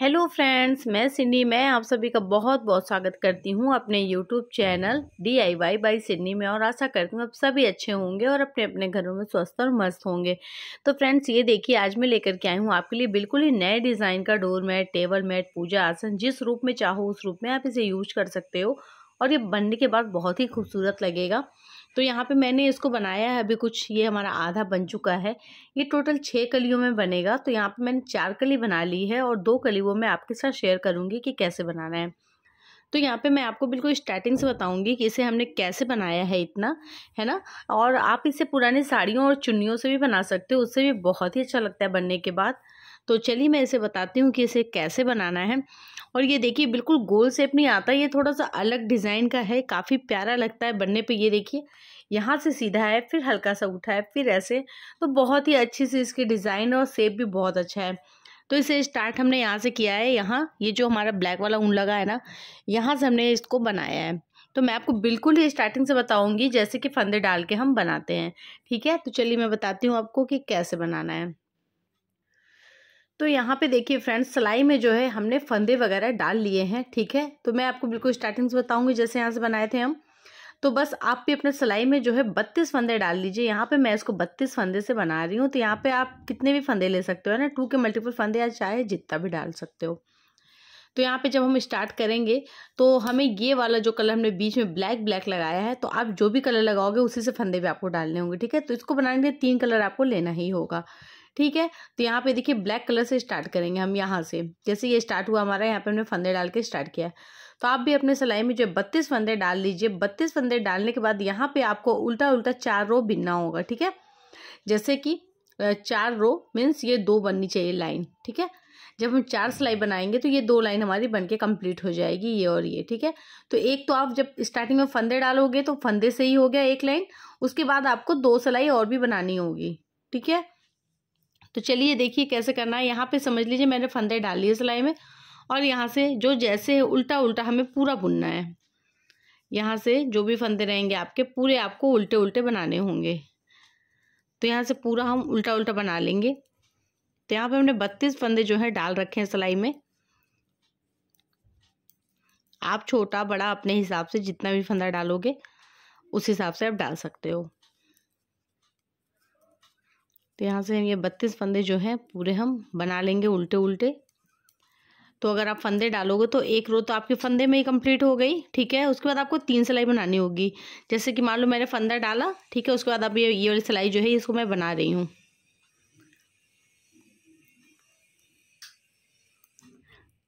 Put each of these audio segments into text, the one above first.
hello friends मैं सिन्नी मैं आप सभी का बहुत बहुत स्वागत करती हूँ अपने YouTube channel D I Y by Sinni में और आशा करती हूँ आप सभी अच्छे होंगे और अपने अपने घरों में स्वस्थ और मस्त होंगे तो फ्रेंड्स ये देखिए आज मैं लेकर के आई हूँ आपके लिए बिल्कुल ही नए डिज़ाइन का डोर मैट टेबल मैट पूजा आसन जिस रूप में चाहो उस रूप में आप इसे यूज कर सकते हो और ये बनने के बाद बहुत ही खूबसूरत लगेगा तो यहाँ पे मैंने इसको बनाया है अभी कुछ ये हमारा आधा बन चुका है ये टोटल छः कलियों में बनेगा तो यहाँ पे मैंने चार कली बना ली है और दो कली वो मैं आपके साथ शेयर करूँगी कि कैसे बनाना है तो यहाँ पे मैं आपको बिल्कुल स्टार्टिंग से बताऊँगी कि इसे हमने कैसे बनाया है इतना है ना और आप इसे पुराने साड़ियों और चुन्नियों से भी बना सकते हो उससे भी बहुत ही अच्छा लगता है बनने के बाद तो चलिए मैं इसे बताती हूँ कि इसे कैसे बनाना है और ये देखिए बिल्कुल गोल सेप नहीं आता ये थोड़ा सा अलग डिज़ाइन का है काफ़ी प्यारा लगता है बनने पर ये देखिए यहाँ से सीधा है फिर हल्का सा उठा है फिर ऐसे तो बहुत ही अच्छी से इसकी डिज़ाइन और सेप भी बहुत अच्छा है तो इसे स्टार्ट हमने यहाँ से किया है यहाँ ये जो हमारा ब्लैक वाला ऊन लगा है ना यहाँ से हमने इसको बनाया है तो मैं आपको बिल्कुल ही स्टार्टिंग से बताऊंगी जैसे कि फंदे डाल के हम बनाते हैं ठीक है तो चलिए मैं बताती हूँ आपको कि कैसे बनाना है तो यहाँ पे देखिए फ्रेंड्स सिलाई में जो है हमने फंदे वगैरह डाल लिए हैं ठीक है तो मैं आपको बिल्कुल स्टार्टिंग से बताऊँगी जैसे यहाँ से बनाए थे हम तो बस आप भी अपने सिलाई में जो है बत्तीस फंदे डाल लीजिए यहाँ पे मैं इसको बत्तीस फंदे से बना रही हूँ तो यहाँ पे आप कितने भी फंदे ले सकते हो ना टू के मल्टीपल फंदे या चाहे जितना भी डाल सकते हो तो यहाँ पे जब हम स्टार्ट करेंगे तो हमें ये वाला जो कलर हमने बीच में ब्लैक ब्लैक लगाया है तो आप जो भी कलर लगाओगे उसी से फंदे भी आपको डालने होंगे ठीक है तो इसको बनाने के लिए तीन कलर आपको लेना ही होगा ठीक है तो यहाँ पे देखिए ब्लैक कलर से स्टार्ट करेंगे हम यहाँ से जैसे ये स्टार्ट हुआ हमारा यहाँ पे हमने फंदे डाल के स्टार्ट किया तो आप भी अपने सिलाई में जो बत्तीस फंदे डाल लीजिए बत्तीस फंदे डालने के बाद यहाँ पे आपको उल्टा उल्टा चार रो बिनना होगा ठीक है जैसे कि चार रो मीन्स ये दो बननी चाहिए लाइन ठीक है जब हम चार सिलाई बनाएंगे तो ये दो लाइन हमारी बन के कम्प्लीट हो जाएगी ये और ये ठीक है तो एक तो आप जब स्टार्टिंग में फंदे डालोगे तो फंदे से ही हो गया एक लाइन उसके बाद आपको दो सिलाई और भी बनानी होगी ठीक है तो चलिए देखिए कैसे करना है यहाँ पे समझ लीजिए मैंने फंदे डाल लिए सिलाई में और यहाँ से जो जैसे उल्टा उल्टा हमें पूरा बुनना है यहाँ से जो भी फंदे रहेंगे आपके पूरे आपको उल्टे उल्टे बनाने होंगे तो यहाँ से पूरा हम उल्टा उल्टा बना लेंगे तो यहाँ पर हमने बत्तीस फंदे जो है डाल रखे हैं सिलाई में आप छोटा बड़ा अपने हिसाब से जितना भी फंदा डालोगे उस हिसाब से आप डाल सकते हो तो यहाँ से हम ये बत्तीस फंदे जो हैं पूरे हम बना लेंगे उल्टे उल्टे तो अगर आप फंदे डालोगे तो एक रो तो आपके फंदे में ही कंप्लीट हो गई ठीक है उसके बाद आपको तीन सिलाई बनानी होगी जैसे कि मान लो मैंने फंदा डाला ठीक है उसके बाद आप ये ये वाली सिलाई जो है इसको मैं बना रही हूँ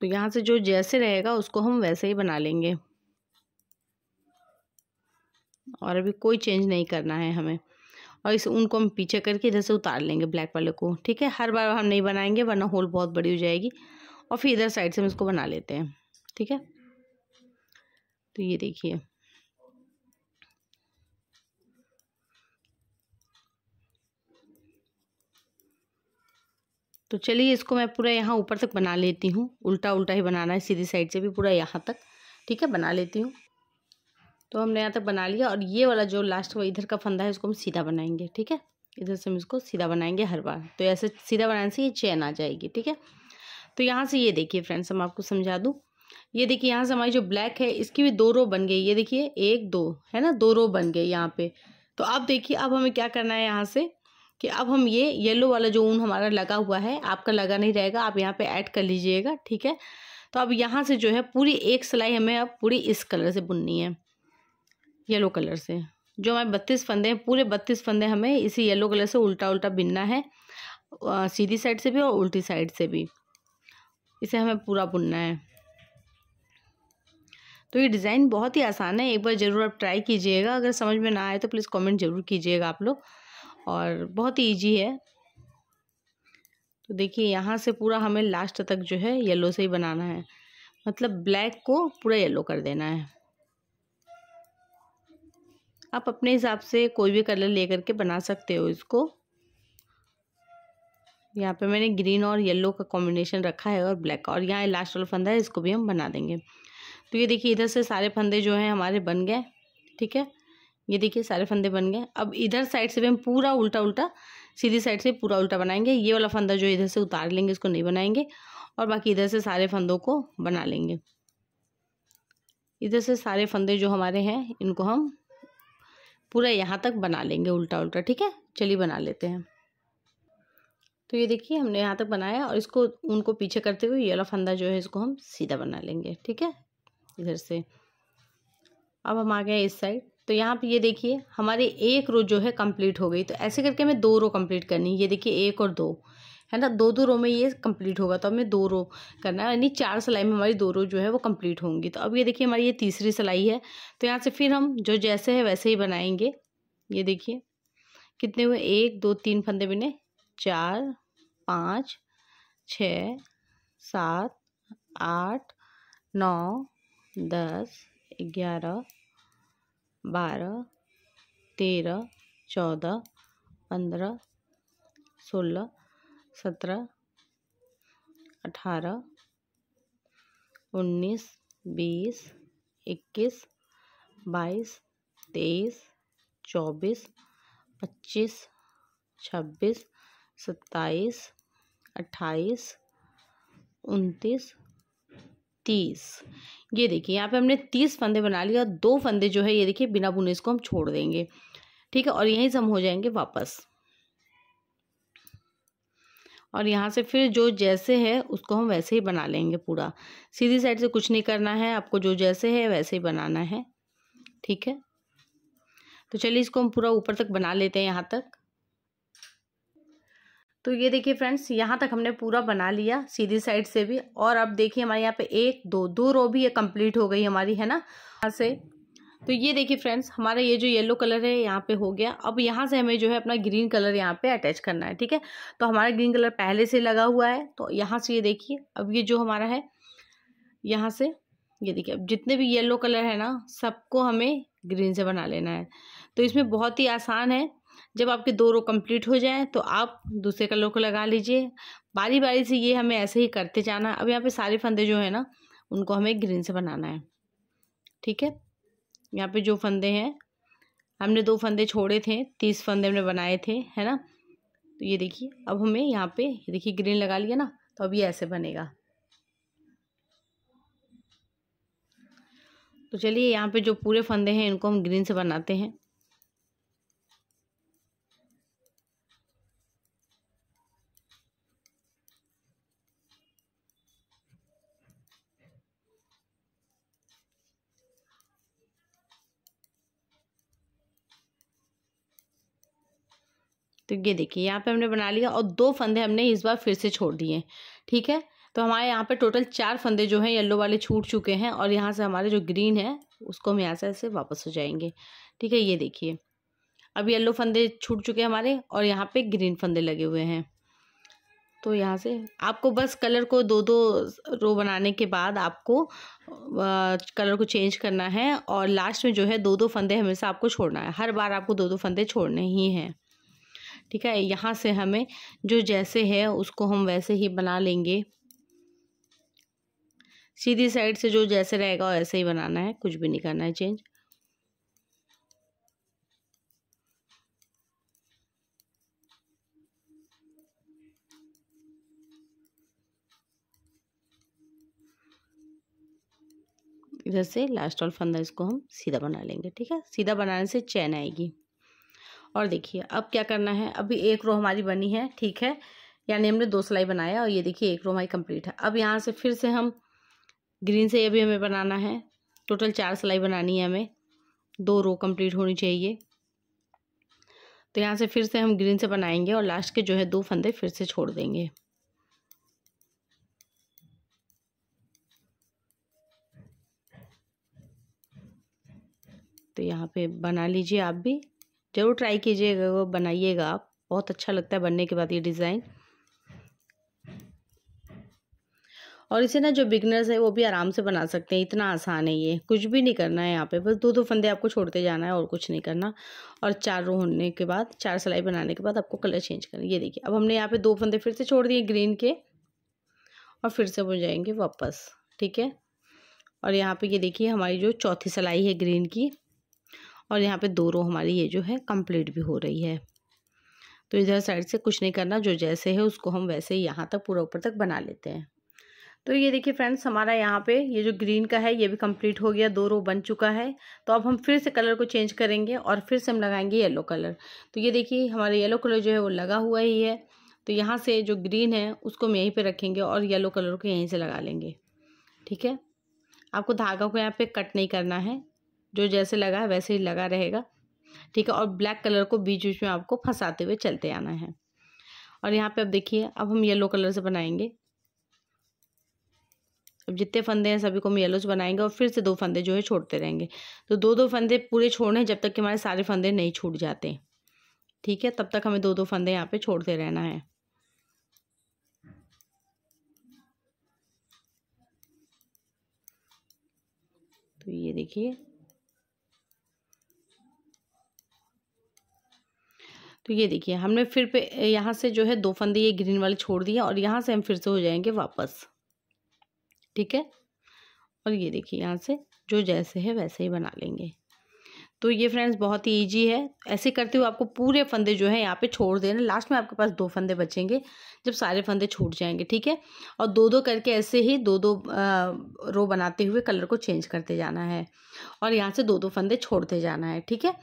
तो यहाँ से जो जैसे रहेगा उसको हम वैसे ही बना लेंगे और अभी कोई चेंज नहीं करना है हमें और इस ऊन को हम पीछे करके इधर से उतार लेंगे ब्लैक वाले को ठीक है हर बार हम नहीं बनाएंगे वरना होल बहुत बड़ी हो जाएगी और फिर इधर साइड से हम इसको बना लेते हैं ठीक है तो ये देखिए तो चलिए इसको मैं पूरा यहाँ ऊपर तक बना लेती हूँ उल्टा उल्टा ही बनाना है सीधी साइड से भी पूरा यहाँ तक ठीक है बना लेती हूँ तो हमने यहाँ तक बना लिया और ये वाला जो लास्ट इधर का फंदा है इसको हम सीधा बनाएंगे ठीक है इधर से हम इसको सीधा बनाएंगे हर बार तो ऐसे सीधा बनाने से ये चैन आ जाएगी ठीक है तो यहाँ से ये देखिए फ्रेंड्स हम आपको समझा दूँ ये देखिए यहाँ से हमारी जो ब्लैक है इसकी भी दो रो बन गई ये देखिए एक दो है ना दो रो बन गए यहाँ पे तो अब देखिए अब हमें क्या करना है यहाँ से कि अब हम ये येलो वाला जो ऊन हमारा लगा हुआ है आपका लगा नहीं रहेगा आप यहाँ पे ऐड कर लीजिएगा ठीक है तो अब यहाँ से जो है पूरी एक सिलाई हमें अब पूरी इस कलर से बुननी है येलो कलर से जो हमारे बत्तीस फंदे हैं पूरे बत्तीस फंदे हमें इसी येलो कलर से उल्टा उल्टा बिनना है सीधी साइड से भी और उल्टी साइड से भी इसे हमें पूरा बुनना है तो ये डिज़ाइन बहुत ही आसान है एक बार ज़रूर आप ट्राई कीजिएगा अगर समझ में ना आए तो प्लीज़ कमेंट ज़रूर कीजिएगा आप लोग और बहुत ही ईजी है तो देखिए यहाँ से पूरा हमें लास्ट तक जो है येलो से ही बनाना है मतलब ब्लैक को पूरा येलो कर देना है आप अपने हिसाब से कोई भी कलर ले करके बना सकते हो इसको यहाँ पे मैंने ग्रीन और येलो का कॉम्बिनेशन रखा है और ब्लैक और यहाँ लास्ट वाला फंदा है इसको भी हम बना देंगे तो ये देखिए इधर से सारे फंदे जो हैं हमारे बन गए ठीक है ये देखिए सारे फंदे बन गए अब इधर साइड से भी हम पूरा उल्टा उल्टा सीधी साइड से पूरा उल्टा बनाएंगे ये वाला फंदा जो इधर से उतार लेंगे इसको नहीं बनाएंगे और बाकी इधर से सारे फंदों को बना लेंगे इधर से सारे फंदे जो हमारे हैं इनको हम पूरा यहाँ तक बना लेंगे उल्टा उल्टा ठीक है चलिए बना लेते हैं तो ये देखिए हमने यहाँ तक बनाया और इसको उनको पीछे करते हुए ये वाला फंदा जो है इसको हम सीधा बना लेंगे ठीक है इधर से अब हम आ गए इस साइड तो यहाँ पे ये देखिए हमारी एक रो जो है कंप्लीट हो गई तो ऐसे करके हमें दो रो कंप्लीट करनी है ये देखिए एक और दो है ना दो दो रो में ये कंप्लीट होगा तो हमें दो रो करना है यानी चार सिलाई में हमारी दो रो जो है वो कंप्लीट होंगी तो अब ये देखिए हमारी ये तीसरी सिलाई है तो यहाँ से फिर हम जो जैसे है वैसे ही बनाएंगे ये देखिए कितने हुए एक दो तीन फंदे बिने चार पाँच छ सात आठ नौ दस ग्यारह बारह तेरह चौदह पंद्रह सोलह सत्रह अठारह उन्नीस बीस इक्कीस बाईस तेईस चौबीस पच्चीस छब्बीस सत्ताईस अट्ठाईस उनतीस तीस ये देखिए यहाँ पे हमने तीस फंदे बना लिए और दो फंदे जो है ये देखिए बिना बुने इसको हम छोड़ देंगे ठीक है और यहीं से हम हो जाएंगे वापस और यहाँ से फिर जो जैसे है उसको हम वैसे ही बना लेंगे पूरा सीधी साइड से कुछ नहीं करना है आपको जो जैसे है वैसे ही बनाना है ठीक है तो चलिए इसको हम पूरा ऊपर तक बना लेते हैं यहाँ तक तो ये देखिए फ्रेंड्स यहाँ तक हमने पूरा बना लिया सीधी साइड से भी और अब देखिए हमारे यहाँ पे एक दो दो रो भी ये कंप्लीट हो गई हमारी है ना यहाँ से तो ये देखिए फ्रेंड्स हमारा ये जो येलो कलर है यहाँ पे हो गया अब यहाँ से हमें जो है अपना ग्रीन कलर यहाँ पे अटैच करना है ठीक है तो हमारा ग्रीन कलर पहले से लगा हुआ है तो यहाँ से ये देखिए अब ये जो हमारा है यहाँ से ये देखिए अब जितने भी येलो कलर है ना सबको हमें ग्रीन से बना लेना है तो इसमें बहुत ही आसान है जब आपके दो रो कंप्लीट हो जाए तो आप दूसरे कलर को लगा लीजिए बारी बारी से ये हमें ऐसे ही करते जाना अब यहाँ पे सारे फंदे जो है ना उनको हमें ग्रीन से बनाना है ठीक है यहाँ पे जो फंदे हैं हमने दो फंदे छोड़े थे तीस फंदे हमने बनाए थे है ना तो ये देखिए अब हमें यहाँ पे ये देखिए ग्रीन लगा लिया ना तो अब ये ऐसे बनेगा तो चलिए यहाँ पे जो पूरे फंदे हैं इनको हम ग्रीन से बनाते हैं ये देखिए यहाँ पे हमने बना लिया और दो फंदे हमने इस बार फिर से छोड़ दिए ठीक है तो हमारे यहाँ पे टोटल चार फंदे जो हैं येलो वाले छूट चुके हैं और यहाँ से हमारे जो ग्रीन है उसको हम यहाँ से ऐसे वापस हो जाएंगे ठीक है ये देखिए अब येल्लो फंदे छूट चुके हैं हमारे और यहाँ पर ग्रीन फंदे लगे हुए हैं तो यहाँ से आपको बस कलर को दो दो रो बनाने के बाद आपको कलर को चेंज करना है और लास्ट में जो है दो दो फंदे हमेशा आपको छोड़ना है हर बार आपको दो दो फंदे छोड़ने ही हैं ठीक है यहाँ से हमें जो जैसे है उसको हम वैसे ही बना लेंगे सीधी साइड से जो जैसे रहेगा वैसे ही बनाना है कुछ भी नहीं करना है चेंज इधर से लास्ट और फंदा इसको हम सीधा बना लेंगे ठीक है सीधा बनाने से चैन आएगी और देखिए अब क्या करना है अभी एक रो हमारी बनी है ठीक है यानी हमने दो सिलाई बनाया और ये देखिए एक रो हमारी कंप्लीट है अब यहाँ से फिर से हम ग्रीन से ये भी हमें बनाना है टोटल चार सिलाई बनानी है हमें दो रो कंप्लीट होनी चाहिए तो यहाँ से फिर से हम ग्रीन से बनाएंगे और लास्ट के जो है दो फंदे फिर से छोड़ देंगे तो यहाँ पे बना लीजिए आप भी ज़रूर ट्राई कीजिएगा वो बनाइएगा आप बहुत अच्छा लगता है बनने के बाद ये डिज़ाइन और इसे ना जो बिगनर्स है वो भी आराम से बना सकते हैं इतना आसान है ये कुछ भी नहीं करना है यहाँ पे बस दो दो फंदे आपको छोड़ते जाना है और कुछ नहीं करना और चार रो होने के बाद चार सिलाई बनाने के बाद आपको कलर चेंज करना ये देखिए अब हमने यहाँ पे दो फंदे फिर से छोड़ दिए ग्रीन के और फिर से बुन जाएंगे वापस ठीक है और यहाँ पर ये देखिए हमारी जो चौथी सिलाई है ग्रीन की और यहाँ पे दो रो हमारी ये जो है कंप्लीट भी हो रही है तो इधर साइड से कुछ नहीं करना जो जैसे है उसको हम वैसे ही यहाँ तक पूरा ऊपर तक बना लेते हैं तो ये देखिए फ्रेंड्स हमारा यहाँ पे ये जो ग्रीन का है ये भी कंप्लीट हो गया दो रो बन चुका है तो अब हम फिर से कलर को चेंज करेंगे और फिर से हम लगाएंगे येलो कलर तो ये देखिए हमारा येलो कलर जो है वो लगा हुआ ही है तो यहाँ से जो ग्रीन है उसको हम यहीं पर रखेंगे और येलो कलर को यहीं से लगा लेंगे ठीक है आपको धागा को यहाँ पे कट नहीं करना है जो जैसे लगा है वैसे ही लगा रहेगा ठीक है और ब्लैक कलर को बीच बीच में आपको फंसाते हुए चलते आना है और यहाँ पे अब देखिए अब हम येलो कलर से बनाएंगे अब जितने फंदे हैं सभी को हम येलो से बनाएंगे और फिर से दो फंदे जो है छोड़ते रहेंगे तो दो दो फंदे पूरे छोड़ने जब तक कि हमारे सारे फंदे नहीं छूट जाते ठीक है तब तक हमें दो दो फंदे यहाँ पे छोड़ते रहना है तो ये देखिए तो ये देखिए हमने फिर पे यहाँ से जो है दो फंदे ये ग्रीन वाले छोड़ दिए और यहाँ से हम फिर से हो जाएंगे वापस ठीक है और ये देखिए यहाँ से जो जैसे है वैसे ही बना लेंगे तो ये फ्रेंड्स बहुत ही ईजी है ऐसे करते हुए आपको पूरे फंदे जो है यहाँ पे छोड़ देना लास्ट में आपके पास दो फंदे बचेंगे जब सारे फंदे छूट जाएंगे ठीक है और दो दो करके ऐसे ही दो दो रो बनाते हुए कलर को चेंज करते जाना है और यहाँ से दो दो फंदे छोड़ते जाना है ठीक है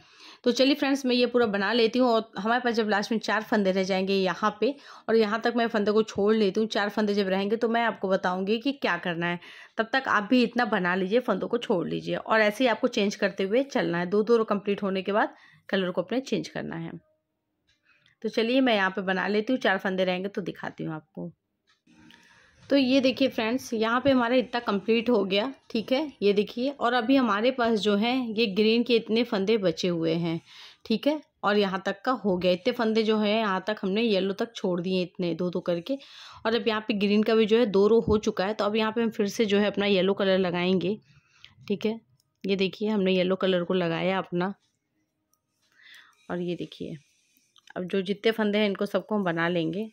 तो चलिए फ्रेंड्स मैं ये पूरा बना लेती हूँ और हमारे पास जब लास्ट में चार फंदे रह जाएंगे यहाँ पे और यहाँ तक मैं फंदे को छोड़ लेती हूँ चार फंदे जब रहेंगे तो मैं आपको बताऊँगी कि क्या करना है तब तक आप भी इतना बना लीजिए फंदों को छोड़ लीजिए और ऐसे ही आपको चेंज करते हुए चलना है दो दो रो कम्प्लीट होने के बाद कलर को अपने चेंज करना है तो चलिए मैं यहाँ पर बना लेती हूँ चार फंदे रहेंगे तो दिखाती हूँ आपको तो ये देखिए फ्रेंड्स यहाँ पे हमारा इतना कंप्लीट हो गया ठीक है ये देखिए और अभी हमारे पास जो है ये ग्रीन के इतने फंदे बचे हुए हैं ठीक है और यहाँ तक का हो गया इतने फंदे जो है यहाँ तक हमने येलो तक छोड़ दिए इतने दो दो करके और अब यहाँ पे ग्रीन का भी जो है दो रो हो चुका है तो अब यहाँ पे हम फिर से जो है अपना येलो कलर लगाएंगे ठीक है ये देखिए हमने येलो कलर को लगाया अपना और ये देखिए अब जो जितने फंदे हैं इनको सबको हम बना लेंगे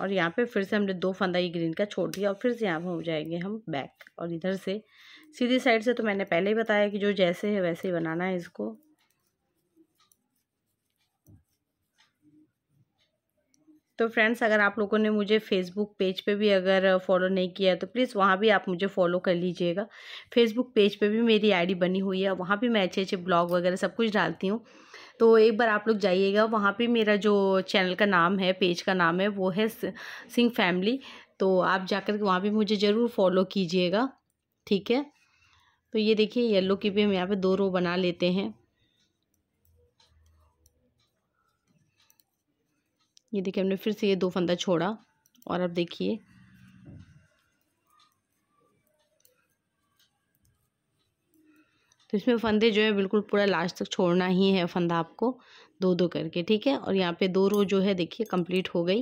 और यहाँ पे फिर से हमने दो फंदा ये ग्रीन का छोड़ दिया और फिर से यहाँ पर हो जाएंगे हम बैक और इधर से सीधी साइड से तो मैंने पहले ही बताया कि जो जैसे है वैसे ही बनाना है इसको तो फ्रेंड्स अगर आप लोगों ने मुझे फेसबुक पेज पे भी अगर फॉलो नहीं किया तो प्लीज़ वहाँ भी आप मुझे फॉलो कर लीजिएगा फेसबुक पेज पे भी मेरी आईडी बनी हुई है वहाँ भी मैं अच्छे अच्छे ब्लॉग वगैरह सब कुछ डालती हूँ तो एक बार आप लोग जाइएगा वहाँ पे मेरा जो चैनल का नाम है पेज का नाम है वो है सिंह फैमिली तो आप जाकर वहाँ पर मुझे ज़रूर फॉलो कीजिएगा ठीक है तो ये देखिए येलो की भी हम यहाँ पे दो रो बना लेते हैं ये देखिए हमने फिर से ये दो फंदा छोड़ा और अब देखिए तो इसमें फंदे जो है बिल्कुल पूरा लास्ट तक छोड़ना ही है फंदा आपको दो दो करके ठीक है और यहाँ पे दो रो जो है देखिए कंप्लीट हो गई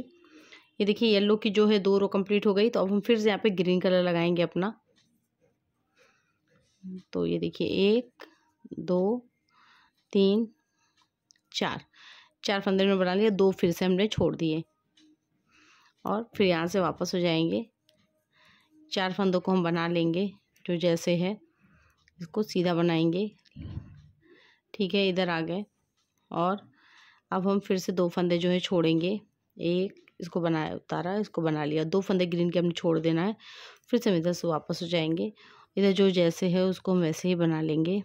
ये देखिए येलो की जो है दो रो कंप्लीट हो गई तो अब हम फिर से यहाँ पे ग्रीन कलर लगाएंगे अपना तो ये देखिए एक दो तीन चार चार फंदे में बना लिया दो फिर से हमने छोड़ दिए और फिर यहाँ से वापस हो जाएंगे चार फंदों को हम बना लेंगे जो जैसे है इसको सीधा बनाएंगे ठीक है इधर आ गए और अब हम फिर से दो फंदे जो है छोड़ेंगे एक इसको बनाया उतारा इसको बना लिया दो फंदे ग्रीन के हमने छोड़ देना है फिर से हम इधर से वापस हो जाएंगे इधर जो जैसे है उसको हम वैसे ही बना लेंगे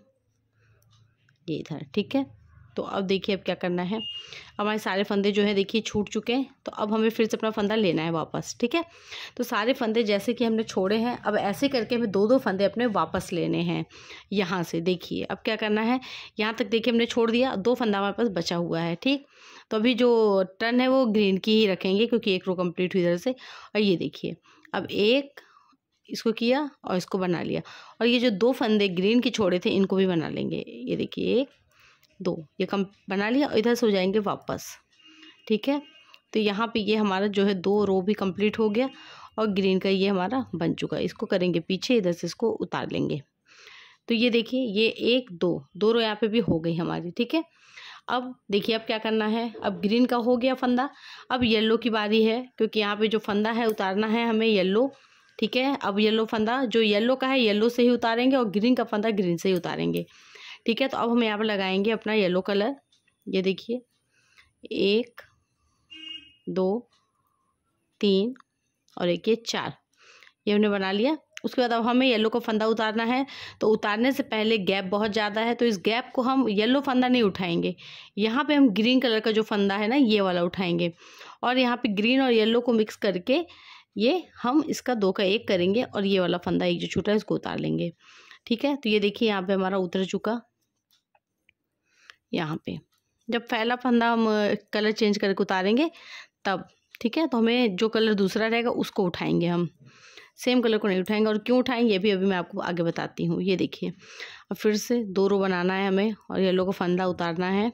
ये इधर ठीक है तो अब देखिए अब क्या करना है हमारे सारे फंदे जो है देखिए छूट चुके हैं तो अब हमें फिर से अपना फंदा लेना है वापस ठीक है तो सारे फंदे जैसे कि हमने छोड़े हैं अब ऐसे करके हमें दो दो फंदे अपने वापस लेने हैं यहाँ से देखिए अब क्या करना है यहाँ तक देखिए हमने छोड़ दिया दो फंदा हमारे पास बचा हुआ है ठीक तो अभी जो टर्न है वो ग्रीन की ही रखेंगे क्योंकि एक रो कम्प्लीट हुई इधर से और ये देखिए अब एक इसको किया और इसको बना लिया और ये जो दो फंदे ग्रीन के छोड़े थे इनको भी बना लेंगे ये देखिए एक दो ये कम बना लिया इधर से हो जाएंगे वापस ठीक है तो यहाँ पे ये हमारा जो है दो रो भी कंप्लीट हो गया और ग्रीन का ये हमारा बन चुका है इसको करेंगे पीछे इधर से इसको उतार लेंगे तो ये देखिए ये एक दो दो रो यहाँ पे भी हो गई हमारी ठीक है अब देखिए अब क्या करना है अब ग्रीन का हो गया फंदा अब येल्लो की बारी है क्योंकि यहाँ पे जो फंदा है उतारना है हमें येल्लो ठीक है अब येल्लो फंदा जो येलो का है येल्लो से ही उतारेंगे और ग्रीन का फंदा ग्रीन से ही उतारेंगे ठीक है तो अब हम यहाँ पर लगाएंगे अपना येलो कलर ये देखिए एक दो तीन और एक ये चार ये हमने बना लिया उसके बाद अब हमें येलो का फंदा उतारना है तो उतारने से पहले गैप बहुत ज़्यादा है तो इस गैप को हम येलो फंदा नहीं उठाएंगे यहाँ पे हम ग्रीन कलर का जो फंदा है ना ये वाला उठाएंगे और यहाँ पे ग्रीन और येलो को मिक्स करके ये हम इसका दो का एक करेंगे और ये वाला फंदा एक जो छूटा है इसको उतार लेंगे ठीक है तो ये देखिए यहाँ पर हमारा उतर चुका यहाँ पे जब पहला फंदा हम कलर चेंज करके उतारेंगे तब ठीक है तो हमें जो कलर दूसरा रहेगा उसको उठाएंगे हम सेम कलर को नहीं उठाएंगे और क्यों उठाएंगे ये भी अभी मैं आपको आगे बताती हूँ ये देखिए अब फिर से दो रो बनाना है हमें और येलो का फंदा उतारना है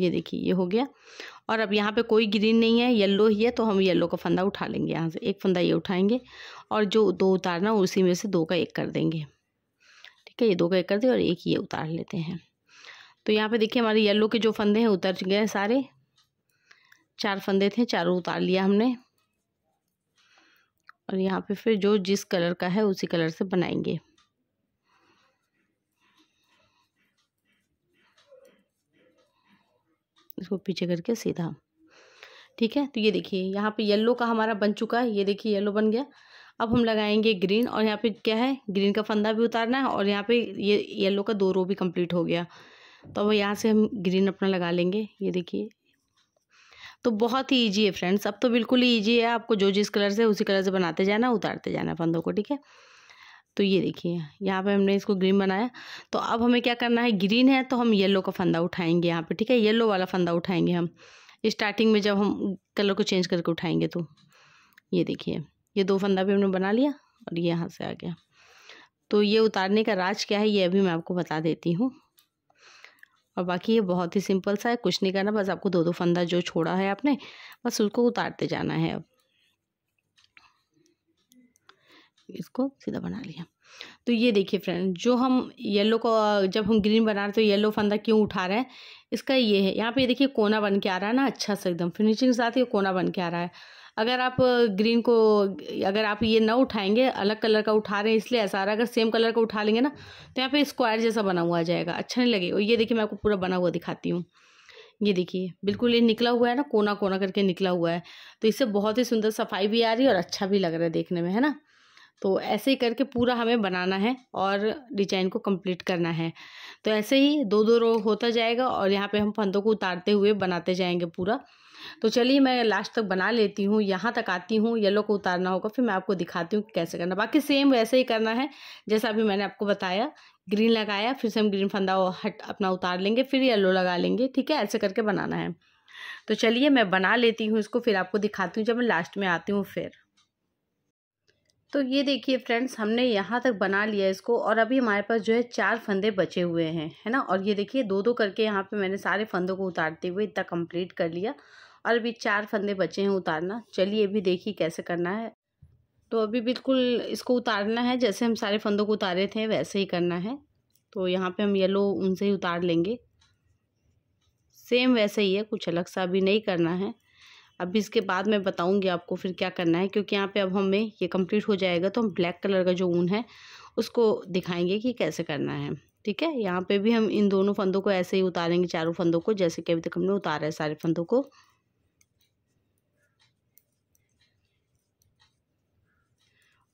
ये देखिए ये हो गया और अब यहाँ पे कोई ग्रीन नहीं है येलो ही है तो हम येलो का फंदा उठा लेंगे यहाँ से एक फंदा ये उठाएंगे और जो दो उतारना उसी में से दो का एक कर देंगे के ये दो गए कर दिए और एक ये उतार लेते हैं तो यहाँ पे देखिए हमारे येलो के जो फंदे हैं उतर गए सारे चार फंदे थे चारों उतार लिया हमने और यहाँ पे फिर जो जिस कलर का है उसी कलर से बनाएंगे इसको पीछे करके सीधा ठीक है तो ये देखिए यहाँ पे येलो का हमारा बन चुका है ये देखिए येलो बन गया अब हम लगाएंगे ग्रीन और यहाँ पे क्या है ग्रीन का फंदा भी उतारना है और यहाँ पे ये येलो का दो रो भी कंप्लीट हो गया तो अब यहाँ से हम ग्रीन अपना लगा लेंगे ये देखिए तो बहुत ही ईजी है फ्रेंड्स अब तो बिल्कुल ही ईजी है आपको जो जिस कलर से उसी कलर से बनाते जाना उतारते जाना फंदों को ठीक है तो ये देखिए यहाँ पे हमने इसको ग्रीन बनाया तो अब हमें क्या करना है ग्रीन है तो हम येलो का फंदा उठाएंगे यहाँ पे ठीक है येलो वाला फंदा उठाएंगे हम स्टार्टिंग में जब हम कलर को चेंज करके उठाएंगे तो ये देखिए ये दो फंदा भी हमने बना लिया और ये यहाँ से आ गया तो ये उतारने का राज क्या है ये अभी मैं आपको बता देती हूँ और बाकी ये बहुत ही सिंपल सा है कुछ नहीं करना बस आपको दो दो फंदा जो छोड़ा है आपने बस उसको उतारते जाना है अब इसको सीधा बना लिया तो ये देखिए फ्रेंड जो हम येलो को जब हम ग्रीन बना रहे तो येलो फंदा क्यों उठा रहे हैं इसका ये है यहाँ पे देखिए कोना बन के आ रहा है ना अच्छा सा एकदम फिनिशिंग के साथ ये कोना बन के आ रहा है अगर आप ग्रीन को अगर आप ये ना उठाएंगे अलग कलर का उठा रहे हैं इसलिए ऐसा आ रहा है अगर सेम कलर का उठा लेंगे ना तो यहाँ पे स्क्वायर जैसा बना हुआ जाएगा अच्छा नहीं लगेगा ये देखिए मैं आपको पूरा बना हुआ दिखाती हूँ ये देखिए बिल्कुल ये निकला हुआ है ना कोना कोना करके निकला हुआ है तो इससे बहुत ही सुंदर सफाई भी आ रही है और अच्छा भी लग रहा है देखने में है ना तो ऐसे ही करके पूरा हमें बनाना है और डिजाइन को कंप्लीट करना है तो ऐसे ही दो दो रो होता जाएगा और यहाँ पे हम फंदों को उतारते हुए बनाते जाएंगे पूरा तो चलिए मैं लास्ट तक बना लेती हूँ यहाँ तक आती हूँ येलो को उतारना होगा फिर मैं आपको दिखाती हूँ कैसे करना बाकी सेम वैसे ही करना है जैसा अभी मैंने आपको बताया ग्रीन लगाया फिर से हम ग्रीन फंदा हट अपना उतार लेंगे फिर येलो लगा लेंगे ठीक है ऐसे करके बनाना है तो चलिए मैं बना लेती हूँ इसको फिर आपको दिखाती हूँ जब मैं लास्ट में आती हूँ फिर तो ये देखिए फ्रेंड्स हमने यहाँ तक बना लिया इसको और अभी हमारे पास जो है चार फंदे बचे हुए हैं है ना और ये देखिए दो दो करके यहाँ पे मैंने सारे फंदों को उतारते हुए इतना कंप्लीट कर लिया और अभी चार फंदे बचे हैं उतारना चलिए अभी देखिए कैसे करना है तो अभी बिल्कुल इसको उतारना है जैसे हम सारे फंदों को उतारे थे वैसे ही करना है तो यहाँ पे हम येलो उनसे ही उतार लेंगे सेम वैसे ही है कुछ अलग सा अभी नहीं करना है अब इसके बाद मैं बताऊंगी आपको फिर क्या करना है क्योंकि यहाँ पे अब हमें ये कंप्लीट हो जाएगा तो हम ब्लैक कलर का जो ऊन है उसको दिखाएंगे कि कैसे करना है ठीक है यहाँ पे भी हम इन दोनों फंदों को ऐसे ही उतारेंगे चारों फंदों को जैसे कि अभी तक हमने उतारा है सारे फंदों को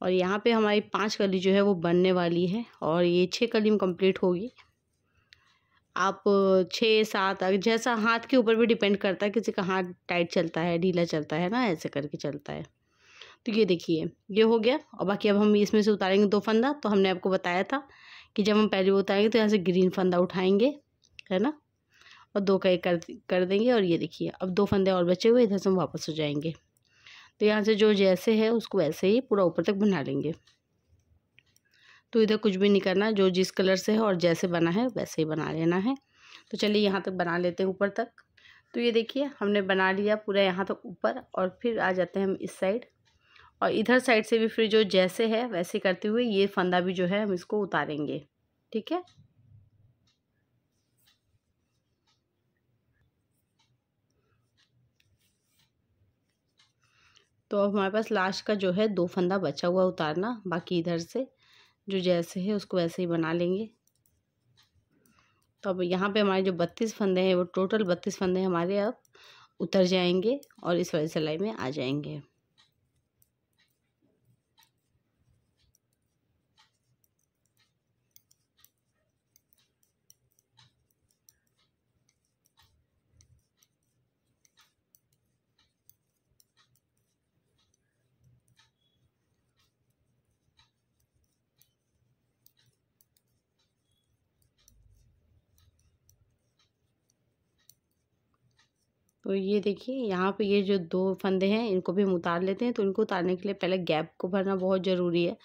और यहाँ पे हमारी पांच कली जो है वो बनने वाली है और ये छः कली में कम्प्लीट होगी आप छः सात जैसा हाथ के ऊपर भी डिपेंड करता है किसी का हाथ टाइट चलता है ढीला चलता है ना ऐसे करके चलता है तो ये देखिए ये हो गया और बाकी अब हम इसमें से उतारेंगे दो फंदा तो हमने आपको बताया था कि जब हम पहले उतारेंगे तो यहाँ से ग्रीन फंदा उठाएंगे है ना और दो का एक कर कर देंगे और ये देखिए अब दो फंदे और बचे हुए इधर से हम वापस हो जाएंगे तो यहाँ से जो जैसे है उसको वैसे ही पूरा ऊपर तक बना लेंगे तो इधर कुछ भी नहीं करना जो जिस कलर से है और जैसे बना है वैसे ही बना लेना है तो चलिए यहाँ तक बना लेते हैं ऊपर तक तो ये देखिए हमने बना लिया पूरा यहाँ तक ऊपर और फिर आ जाते हैं हम इस साइड और इधर साइड से भी फिर जो जैसे है वैसे करते हुए ये फंदा भी जो है हम इसको उतारेंगे ठीक है तो अब हमारे पास लास्ट का जो है दो फंदा बचा हुआ उतारना बाकी इधर से जो जैसे है उसको वैसे ही बना लेंगे तो अब यहाँ पे हमारे जो बत्तीस फंदे हैं वो टोटल बत्तीस फंदे हमारे अब उतर जाएंगे और इस वाली सिलाई में आ जाएंगे ये देखिए यहाँ पे ये जो दो फंदे हैं इनको भी हम उतार लेते हैं तो इनको उतारने के लिए पहले गैप को भरना बहुत ज़रूरी है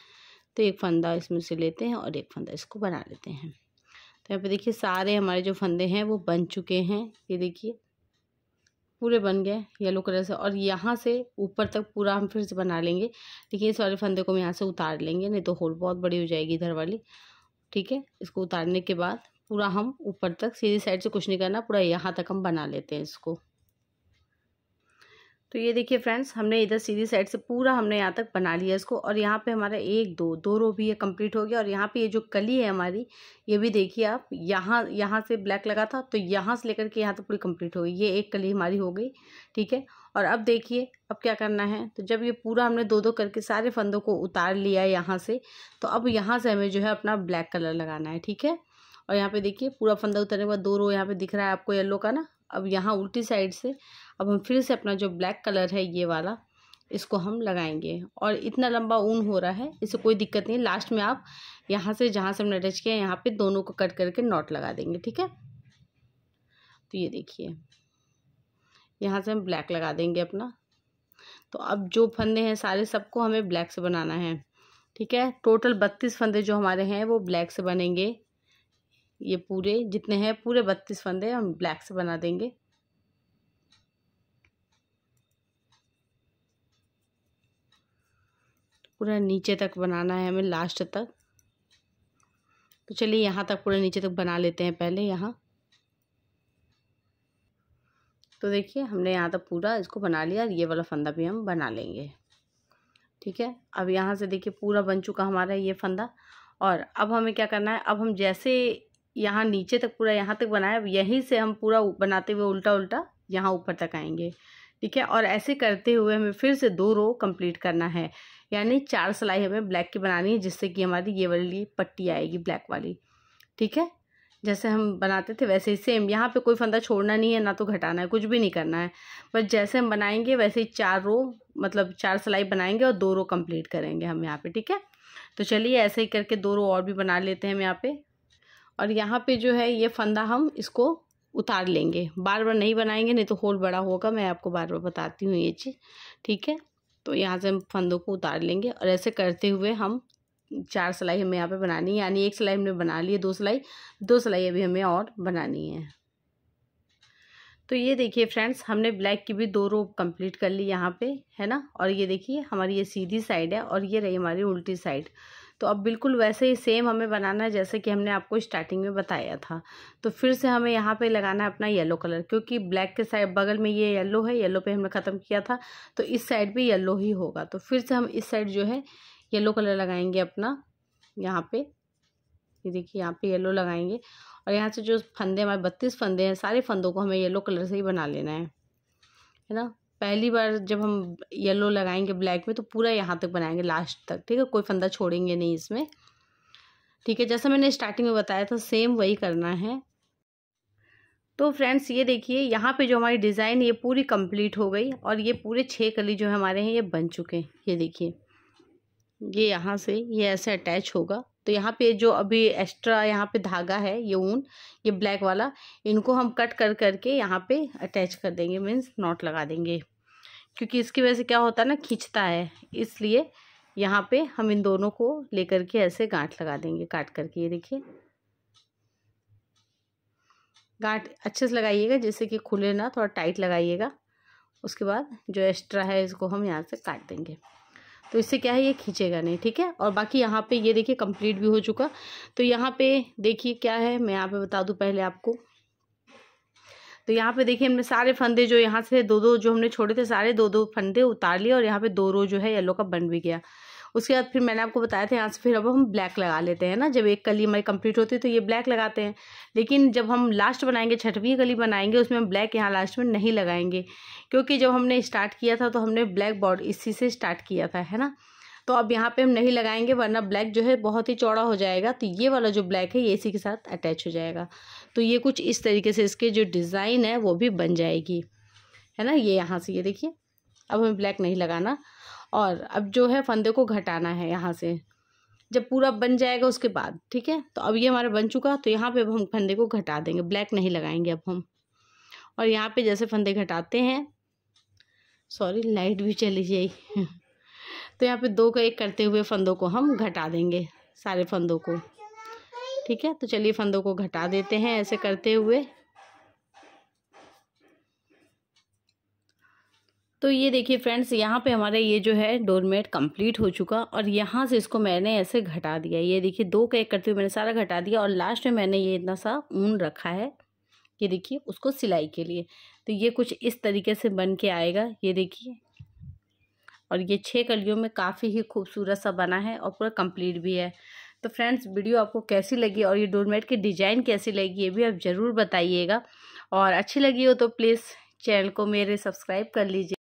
तो एक फंदा इसमें से लेते हैं और एक फंदा इसको बना लेते हैं तो यहाँ पे देखिए सारे हमारे जो फंदे हैं वो बन चुके हैं ये देखिए पूरे बन गए येलो कलर से और यहाँ से ऊपर तक पूरा हम फिर से बना लेंगे देखिए इस वाले फंदे को हम यहाँ से उतार लेंगे नहीं तो होल बहुत बड़ी हो जाएगी इधर वाली ठीक है इसको उतारने के बाद पूरा हम ऊपर तक सीधी साइड से कुछ नहीं करना पूरा यहाँ तक हम बना लेते हैं इसको तो ये देखिए फ्रेंड्स हमने इधर सीधी साइड से पूरा हमने यहाँ तक बना लिया इसको और यहाँ पे हमारा एक दो दो रो भी ये कंप्लीट हो गया और यहाँ पे ये जो कली है हमारी ये भी देखिए आप यहाँ यहाँ से ब्लैक लगा था तो यहाँ से लेकर के यहाँ तक पूरी कंप्लीट हो गई ये एक कली हमारी हो गई ठीक है और अब देखिए अब क्या करना है तो जब ये पूरा हमने दो दो करके सारे फंदों को उतार लिया है यहाँ से तो अब यहाँ से हमें जो है अपना ब्लैक कलर लगाना है ठीक है और यहाँ पे देखिए पूरा फंदा उतरने के बाद दो रो यहाँ पे दिख रहा है आपको येलो का ना अब यहाँ उल्टी साइड से अब हम फिर से अपना जो ब्लैक कलर है ये वाला इसको हम लगाएंगे और इतना लंबा ऊन हो रहा है इसे कोई दिक्कत नहीं लास्ट में आप यहाँ से जहाँ से हमने अटैच किया यहाँ पर दोनों को कट करके नॉट लगा देंगे ठीक है तो ये देखिए यहाँ से हम ब्लैक लगा देंगे अपना तो अब जो फंदे हैं सारे सबको हमें ब्लैक से बनाना है ठीक है टोटल बत्तीस फंदे जो हमारे हैं वो ब्लैक से बनेंगे ये पूरे जितने हैं पूरे बत्तीस फंदे हम ब्लैक से बना देंगे पूरा नीचे तक बनाना है हमें लास्ट तक तो चलिए यहाँ तक पूरे नीचे तक बना लेते हैं पहले यहाँ तो देखिए हमने यहाँ तक पूरा इसको बना लिया ये वाला फंदा भी हम बना लेंगे ठीक है अब यहाँ से देखिए पूरा बन चुका हमारा ये फंदा और अब हमें क्या करना है अब हम जैसे यहाँ नीचे तक पूरा यहाँ तक बनाया यहीं से हम पूरा बनाते हुए उल्टा उल्टा यहाँ ऊपर तक आएंगे ठीक है और ऐसे करते हुए हमें फिर से दो रो कंप्लीट करना है यानी चार सिलाई हमें ब्लैक की बनानी है जिससे कि हमारी ये वाली पट्टी आएगी ब्लैक वाली ठीक है जैसे हम बनाते थे वैसे ही सेम यहाँ पे कोई फंदा छोड़ना नहीं है ना तो घटाना है कुछ भी नहीं करना है बस जैसे हम बनाएंगे वैसे ही चार रो मतलब चार सिलाई बनाएंगे और दो रो कंप्लीट करेंगे हम यहाँ पे ठीक है तो चलिए ऐसे ही करके दो रो और भी बना लेते हैं हम यहाँ पे और यहाँ पे जो है ये फंदा हम इसको उतार लेंगे बार बार नहीं बनाएंगे नहीं तो होल बड़ा होगा मैं आपको बार बार बताती हूँ ये चीज़ ठीक है तो यहाँ से हम फंदों को उतार लेंगे और ऐसे करते हुए हम चार सिलाई हमें यहाँ पे बनानी है यानी एक सिलाई हमने बना ली है दो सिलाई दो सिलाई अभी हमें और बनानी है तो ये देखिए फ्रेंड्स हमने ब्लैक की भी दो रो कंप्लीट कर ली यहाँ पे है ना और ये देखिए हमारी ये सीधी साइड है और ये रही हमारी उल्टी साइड तो अब बिल्कुल वैसे ही सेम हमें बनाना है जैसे कि हमने आपको स्टार्टिंग में बताया था तो फिर से हमें यहाँ पे लगाना है अपना येलो कलर क्योंकि ब्लैक के साइड बगल में ये येलो है येलो पे हमने ख़त्म किया था तो इस साइड भी येलो ही होगा तो फिर से हम इस साइड जो है येलो कलर लगाएंगे अपना यहाँ पे ये देखिए यहाँ पे येलो लगाएंगे और यहाँ से जो फंदे हमारे बत्तीस फंदे हैं सारे फंदों को हमें येलो कलर से ही बना लेना है है ना पहली बार जब हम येलो लगाएंगे ब्लैक में तो पूरा यहाँ तक बनाएंगे लास्ट तक ठीक है कोई फंदा छोड़ेंगे नहीं इसमें ठीक है जैसा मैंने स्टार्टिंग में बताया था सेम वही करना है तो फ्रेंड्स ये देखिए यहाँ पे जो हमारी डिज़ाइन ये पूरी कंप्लीट हो गई और ये पूरे छः कली जो हमारे हैं ये बन चुके हैं ये देखिए ये यहाँ से ये ऐसे अटैच होगा तो यहाँ पे जो अभी एक्स्ट्रा यहाँ पे धागा है ये ऊन ये ब्लैक वाला इनको हम कट कर करके यहाँ पे अटैच कर देंगे मीन्स नॉट लगा देंगे क्योंकि इसकी वजह से क्या होता है ना खींचता है इसलिए यहाँ पे हम इन दोनों को लेकर के ऐसे गांठ लगा देंगे काट करके ये देखिए गांठ अच्छे से लगाइएगा जैसे कि खुले ना थोड़ा टाइट लगाइएगा उसके बाद जो एक्स्ट्रा है इसको हम यहाँ से काट देंगे तो इससे क्या है ये खींचेगा नहीं ठीक है और बाकी यहाँ पे ये देखिए कंप्लीट भी हो चुका तो यहाँ पे देखिए क्या है मैं यहाँ पे बता दूँ पहले आपको तो यहाँ पे देखिए हमने सारे फंदे जो यहाँ से दो दो जो हमने छोड़े थे सारे दो दो फंदे उतार लिए और यहाँ पे दो रो जो है येलो का बन भी गया उसके बाद फिर मैंने आपको बताया था यहाँ से फिर अब हम ब्लैक लगा लेते हैं ना जब एक कली हमारी कंप्लीट होती है तो ये ब्लैक लगाते हैं लेकिन जब हम लास्ट बनाएंगे छठवीं कली बनाएंगे उसमें हम ब्लैक यहाँ लास्ट में नहीं लगाएंगे क्योंकि जब हमने स्टार्ट किया था तो हमने ब्लैक बॉर्डर इसी से स्टार्ट किया था है ना तो अब यहाँ पे हम नहीं लगाएंगे वरना ब्लैक जो है बहुत ही चौड़ा हो जाएगा तो ये वाला जो ब्लैक है ये इसी के साथ अटैच हो जाएगा तो ये कुछ इस तरीके से इसके जो डिज़ाइन है वो भी बन जाएगी है ना ये यहाँ से ये देखिए अब हमें ब्लैक नहीं लगाना और अब जो है फंदे को घटाना है यहाँ से जब पूरा बन जाएगा उसके बाद ठीक है तो अब ये हमारा बन चुका तो यहाँ पे अब हम फंदे को घटा देंगे ब्लैक नहीं लगाएंगे अब हम और यहाँ पे जैसे फंदे घटाते हैं सॉरी लाइट भी चली जाएगी तो यहाँ पे दो का एक करते हुए फंदों को हम घटा देंगे सारे फंदों को ठीक है तो चलिए फंदों को घटा देते हैं ऐसे करते हुए तो ये देखिए फ्रेंड्स यहाँ पे हमारा ये जो है डोरमेट कंप्लीट हो चुका और यहाँ से इसको मैंने ऐसे घटा दिया ये देखिए दो कैक करते हुए मैंने सारा घटा दिया और लास्ट में मैंने ये इतना सा ऊन रखा है ये देखिए उसको सिलाई के लिए तो ये कुछ इस तरीके से बन के आएगा ये देखिए और ये छः कलियों में काफ़ी ही खूबसूरत सा बना है और पूरा कम्प्लीट भी है तो फ्रेंड्स वीडियो आपको कैसी लगी और ये डोरमेट की डिज़ाइन कैसी लगी ये भी आप ज़रूर बताइएगा और अच्छी लगी हो तो प्लीज़ चैनल को मेरे सब्सक्राइब कर लीजिए